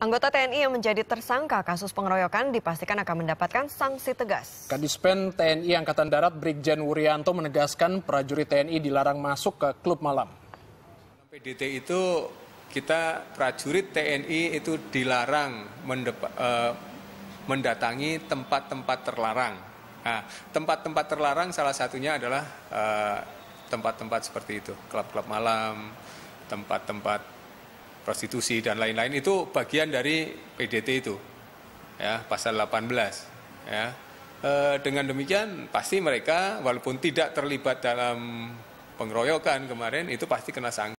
Anggota TNI yang menjadi tersangka kasus pengeroyokan dipastikan akan mendapatkan sanksi tegas. Kadispen TNI Angkatan Darat Brigjen Wuryanto menegaskan prajurit TNI dilarang masuk ke klub malam. PDT itu kita prajurit TNI itu dilarang mendepa, eh, mendatangi tempat-tempat terlarang. Nah, tempat-tempat terlarang salah satunya adalah eh, tempat -tempat seperti itu, klub-klub malam, tempat-tempat prostitusi dan lain-lain itu bagian dari PDT itu ya pasal 18 ya e, dengan demikian pasti mereka walaupun tidak terlibat dalam pengeroyokan kemarin itu pasti kena sanksi